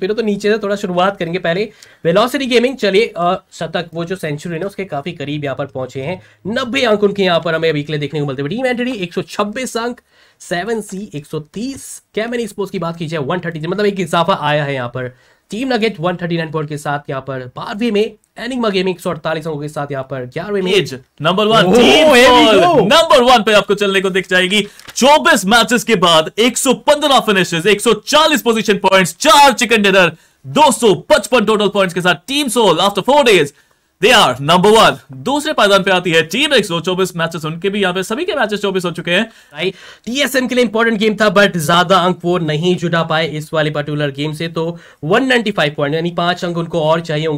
फिर तो नीचे से थोड़ा शुरुआत करेंगे पहले वेलोसिटी गेमिंग चलिए शतक वो जो सेंचुरी है उसके काफी करीब यहाँ पर पहुंचे हैं नब्बे अंक उनके यहाँ पर हमें अभी के लिए देखने को मिलते हैं टीम एंट्री एक अंक सेवन सी एक सौ तीस कैमन स्पोर्ट्स की बात की जाए वन थर्टी मतलब एक इजाफा आया है यहाँ पर टीम नगेट 139 पॉइंट के साथ यहाँ पर बारहवीं में एनिग्मा गेमिंग एक सौ अड़तालीस अंकों के साथ यहाँ पर ग्यारहवीं में नंबर वन नंबर वन पे आपको चलने को दिख जाएगी 24 मैचेस के बाद 115 फिनिशेस 140 पोजीशन पॉइंट्स चार चिकन डिनर 255 टोटल पॉइंट्स के साथ team Soul after four days they are number one दूसरे पायदान पे आती है टीम एक सौ चौबीस मैचेस उनके भी यहाँ पे सभी के मैचेस चौबीस हो चुके हैं टीएसएम के लिए इंपॉर्टेंट गेम था बट ज्यादा अंक वो नहीं जुटा पाए इस वाले पर्टिकुलर गेम से तो 195 पॉइंट यानी पांच अंक उनको और चाहिए होंगे